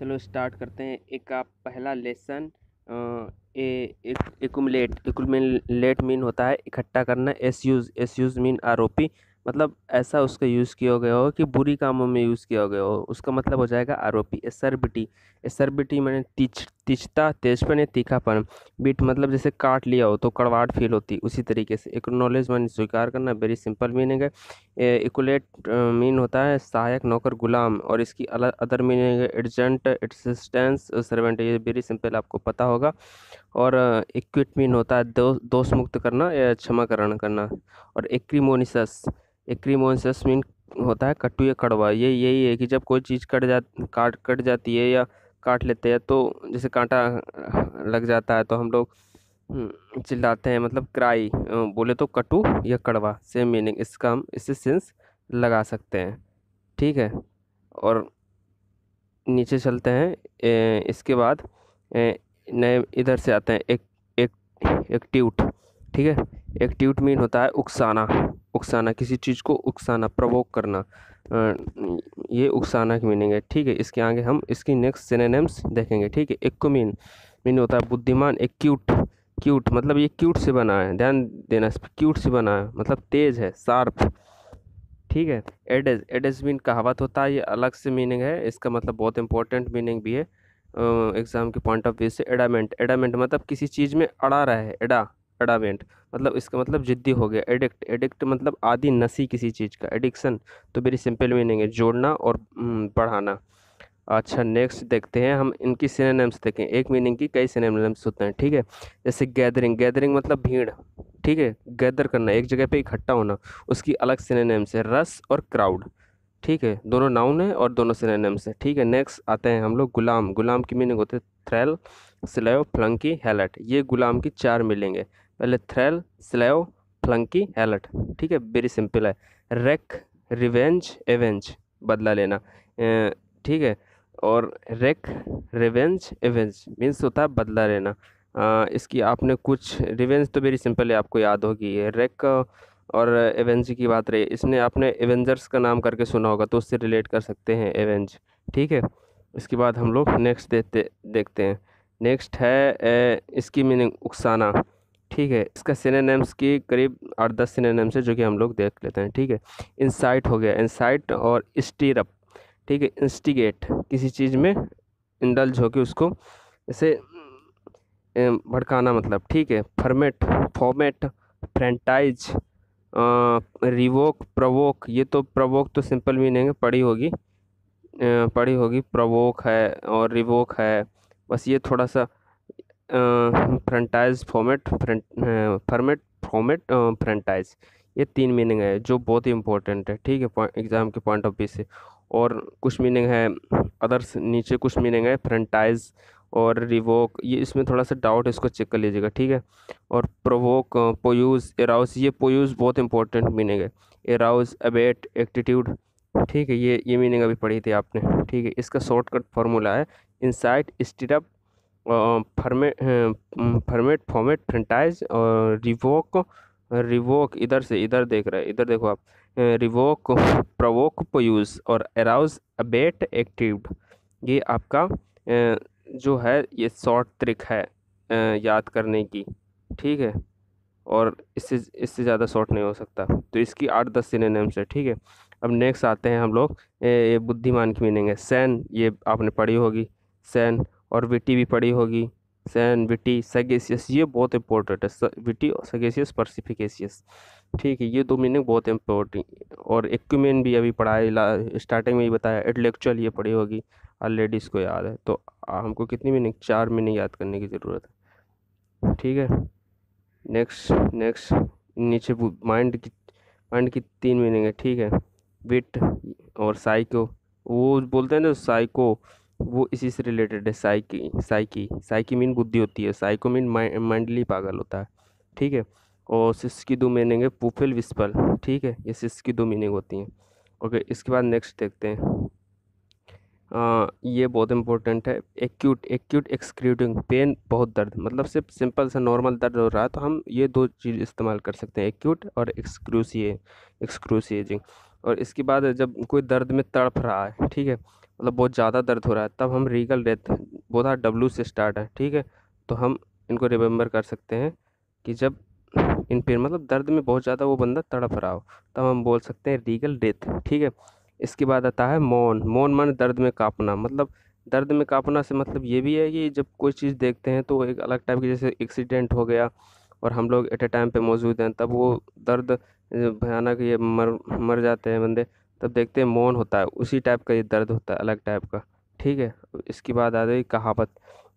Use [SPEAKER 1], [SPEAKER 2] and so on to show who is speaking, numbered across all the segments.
[SPEAKER 1] चलो स्टार्ट करते हैं एक का पहला लेसन एकुमलेट एकट मीन होता है इकट्ठा करना accuse accuse mean आरोपी मतलब ऐसा उसका यूज़ किया गया हो कि बुरी कामों में यूज़ किया गया हो उसका मतलब हो जाएगा आरोपी एसरबिटी एसरबिटी मैंने तिच तिचता तेजपन या तीखापन बीट मतलब जैसे काट लिया हो तो कड़वाट फील होती उसी तरीके से एक नॉलेज मैंने स्वीकार करना वेरी सिंपल मीनिंग है इकोलेट मीन होता है सहायक नौकर गुलाम और इसकी अलग अदर मीनिंग है एडजेंट एडसिस्टेंस सर्वेंट ये वेरी सिंपल आपको पता होगा और इक्विट मीन होता है दो दोष मुक्त करना या क्षमा करण करना और एक्रीमोनिस एक्रीमोनसस मीन होता है कट्टू या कड़वा ये यही है कि जब कोई चीज़ कट जा काट कट जाती है या काट लेते हैं तो जैसे कांटा लग जाता है तो हम लोग हम्म, चिल्लाते हैं मतलब क्राई बोले तो कटु या कड़वा सेम मीनिंग इसका हम इससे सेंस लगा सकते हैं ठीक है और नीचे चलते हैं ए, इसके बाद नए इधर से आते हैं एक एक ट्यूट ठीक है ट्यूट मीन होता है उकसाना उकसाना किसी चीज़ को उकसाना प्रवोक करना ये उकसाना की मीनिंग है ठीक है इसके आगे हम इसकी नेक्स्ट सिनेम्स देखेंगे ठीक है एक्कुमीन मीन होता है बुद्धिमान एक्यूट क्यूट मतलब ये क्यूट से बना है ध्यान देना इस पर क्यूट से बना है मतलब तेज़ है शार्प ठीक है एडेज एडेज मीन कहावत होता है ये अलग से मीनिंग है इसका मतलब बहुत इंपॉर्टेंट मीनिंग भी है एग्ज़ाम के पॉइंट ऑफ व्यू से एडामेंट एडामेंट मतलब किसी चीज़ में अड़ा रहा है एडा अडावेंट मतलब इसका मतलब जिद्दी हो गया एडिक्ट एडिक्ट मतलब आदि नसी किसी चीज़ का एडिक्शन तो मेरी सिंपल मीनिंग है जोड़ना और बढ़ाना अच्छा नेक्स्ट देखते हैं हम इनकी सिनेम्स देखें एक मीनिंग की कई सिनेम्स होते हैं ठीक है जैसे गैदरिंग गैदरिंग मतलब भीड़ ठीक है गैदर करना एक जगह पे इकट्ठा होना उसकी अलग सिनेम्स है रस और क्राउड ठीक है दोनों नाउन है और दोनों सिनेम्स है ठीक है नेक्स्ट आते हैं हम लोग गुलाम गुलाम की मीनिंग होते हैं थ्रेल स्लेव फ्लंकी हेलट ये गुलाम की चार मिलेंगे पहले थ्रेल स्लेव फ्लंकी हेलट ठीक है वेरी सिंपल है रेक रिवेंज एवेंज बदला लेना ठीक है और रेक रिवेंज एवेंज मीन्स होता है बदला लेना आ, इसकी आपने कुछ रिवेंज तो वेरी सिंपल है आपको याद होगी रेक और एवेंज की बात रही इसने आपने एवेंजर्स का नाम करके सुना होगा तो उससे रिलेट कर सकते हैं एवेंज ठीक है इसके बाद हम लोग नेक्स्ट देखते देखते हैं नेक्स्ट है ए, इसकी मीनिंग उकसाना ठीक है इसका सिनेनेम्स की करीब आठ दस सिनेनेम्स है जो कि हम लोग देख लेते हैं ठीक है इंसाइट हो गया इंसाइट और स्टीरअप ठीक है इंस्टिगेट किसी चीज़ में इंडल्ज होकर उसको इसे भड़काना मतलब ठीक है फर्मेट फॉर्मेट फ्रेंटाइज रिवोक प्रवोक ये तो प्रवोक तो सिंपल मीनिंग है पढ़ी होगी पढ़ी होगी प्रवोक है और रिवोक है बस ये थोड़ा सा फ्रेंटाइज फॉर्मेट फ्रेंट फॉर्मेट फॉर्मेट फ्रेंटाइज ये तीन मीनिंग है जो बहुत ही इंपॉर्टेंट है ठीक है एग्ज़ाम के पॉइंट ऑफ व्यू से और कुछ मीनिंग है अदर्स नीचे कुछ मीनिंग है फ्रेंटाइज और रिवोक ये इसमें थोड़ा सा डाउट इसको चेक कर लीजिएगा ठीक है और प्रोवोक पोयूज एराउस ये पोयूज बहुत इंपॉर्टेंट मीनिंग है एराउस अबेट एक्टीट्यूड ठीक है ये ये मीनिंग अभी पढ़ी थी आपने ठीक है इसका शॉर्टकट फार्मूला है इनसाइट स्टिरअप फर्मे फर्मेट फॉर्मेट फ्रेंटाइज और रिवोक रिवोक इधर से इधर देख रहे हैं इधर देखो आप रिवोक प्रवोक पयूज और एराउज अबेट एक्टिव ये आपका जो है ये शॉर्ट ट्रिक है याद करने की ठीक है और इससे इससे ज़्यादा शॉर्ट नहीं हो सकता तो इसकी आठ दस नेम्स है ठीक है अब नेक्स्ट आते हैं हम लोग ये बुद्धिमान की मीनिंग है सैन ये आपने पढ़ी होगी सैन और विटी भी पढ़ी होगी सैन विटी सगेसियस ये बहुत इंपॉर्टेंट है विटी और सगेसियस पर्सिफिकेसियस ठीक है ये दो मीनिंग बहुत इम्पोर्टेंट और इक्विमेन भी अभी पढ़ाई स्टार्टिंग में ही बताया इंटेलेक्चुअल ये पढ़ी होगी ऑलरेडी इसको याद है तो हमको कितनी मीनिंग चार मीनिंग याद करने की ज़रूरत है ठीक है नेक्स्ट नेक्स्ट नीचे माइंड की माइंड की तीन मीनिंग है ठीक है विट और साइको वो बोलते हैं ना साइको वो इसी से रिलेटेड है साइकी साइकी साइकी मीन बुद्धि होती है साइको मीन माइंडली पागल होता है ठीक है और सिस की दो मीनिंग है पुफिल विस्पल ठीक है ये सिस की दो मीनिंग होती हैं ओके इसके बाद नेक्स्ट देखते हैं आ, ये बहुत इंपॉर्टेंट है एक्यूट एक्यूट एक्सक्रीटिंग पेन बहुत दर्द मतलब सिर्फ सिंपल सा नॉर्मल दर्द हो रहा है तो हम ये दो चीज़ इस्तेमाल कर सकते हैं एक्यूट और एक्सक्रूसी एक्सक्रूसीजिंग और इसके बाद जब कोई दर्द में तड़प रहा है ठीक है मतलब बहुत ज़्यादा दर्द हो रहा है तब हम रीगल डेथ बोधा था डब्लू से स्टार्ट है ठीक है तो हम इनको रिम्बर कर सकते हैं कि जब इन पेन मतलब दर्द में बहुत ज़्यादा वो बंदा तड़प रहा हो तब हम बोल सकते हैं रीगल डेथ ठीक है इसके बाद आता है मौन मौन मन दर्द में काँपना मतलब दर्द में काँपना से मतलब ये भी है कि जब कोई चीज़ देखते हैं तो एक अलग टाइप की जैसे एक्सीडेंट हो गया और हम लोग एट ए टाइम पे मौजूद हैं तब वो दर्द भयानक ये मर मर जाते हैं बंदे तब देखते हैं मौन होता है उसी टाइप का ये दर्द होता है अलग टाइप का ठीक है इसके बाद आ जाएगी कहावत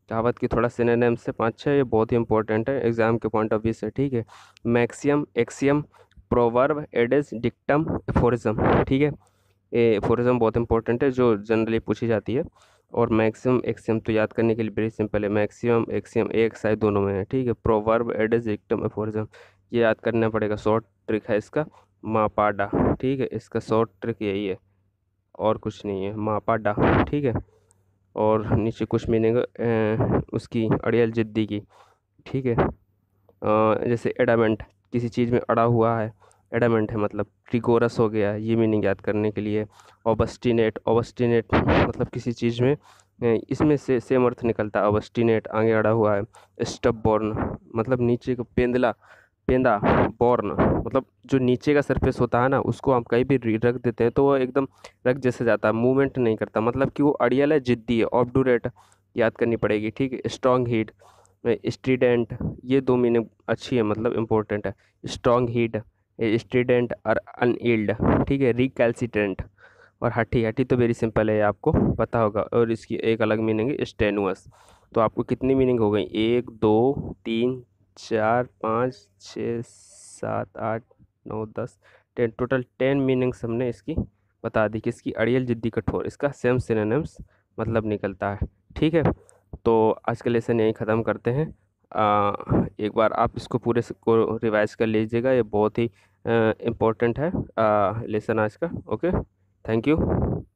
[SPEAKER 1] कहावत की थोड़ा सिनेम से पाँच छः ये बहुत ही इंपॉर्टेंट है एग्ज़ाम के पॉइंट ऑफ व्यू से ठीक है maxim axiom proverb adage dictum aphorism ठीक है ये एफोरिज्म बहुत इंपॉर्टेंट है जो जनरली पूछी जाती है और मैक्सिमम एक्सियम तो याद करने के लिए वेरी सिंपल है मैक्सिमम एक्सियम एक साइड दोनों में है ठीक है प्रोवर्ब एडेज डिक्टम एफोरिज्म ये याद करना पड़ेगा शॉर्ट ट्रिक है इसका मापाडा ठीक है इसका शॉर्ट ट्रिक यही है और कुछ नहीं है मापाडा ठीक है और नीचे कुछ मीनिंग उसकी अड़ियल जिद्दी की ठीक है जैसे एडामेंट किसी चीज़ में अड़ा हुआ है एडामेंट है मतलब ट्रिगोरस हो गया ये मीनिंग याद करने के लिए ओबस्टिनेट ओबस्टिनेट मतलब किसी चीज़ में इसमें से सेम अर्थ निकलता है ओबस्टिनेट आगे अड़ा हुआ है स्टबबॉर्न मतलब नीचे को पेंदला पेंदा बॉर्न मतलब जो नीचे का सरफेस होता है ना उसको हम कहीं भी रख देते हैं तो वो एकदम रख जैसे जाता है मूवमेंट नहीं करता मतलब कि वो अड़ियल है जिद्दी है ऑबडूरेट याद करनी पड़ेगी ठीक है स्ट्रॉन्ग हीट स्ट्रीडेंट ये दो मीनिंग अच्छी है मतलब इम्पोर्टेंट है स्ट्रॉन्ग हीट स्ट्रीडेंट और अनईल्ड ठीक है रिकैल्सीडेंट और हट्टी हट्टी तो वेरी सिंपल है आपको पता होगा और इसकी एक अलग मीनिंग है स्टेनुअस तो आपको कितनी मीनिंग हो गई एक दो तीन चार पाँच छः सात आठ नौ दस टेन टोटल टेन मीनिंग्स हमने इसकी बता दी कि इसकी अड़ियल जिद्दी कठोर इसका सेम सिनेम्स मतलब निकलता है ठीक है तो आज का लेसन यहीं ख़त्म करते हैं आ, एक बार आप इसको पूरे को रिवाइज कर लीजिएगा ये बहुत ही इम्पोर्टेंट है आ, लेसन आज का ओके थैंक यू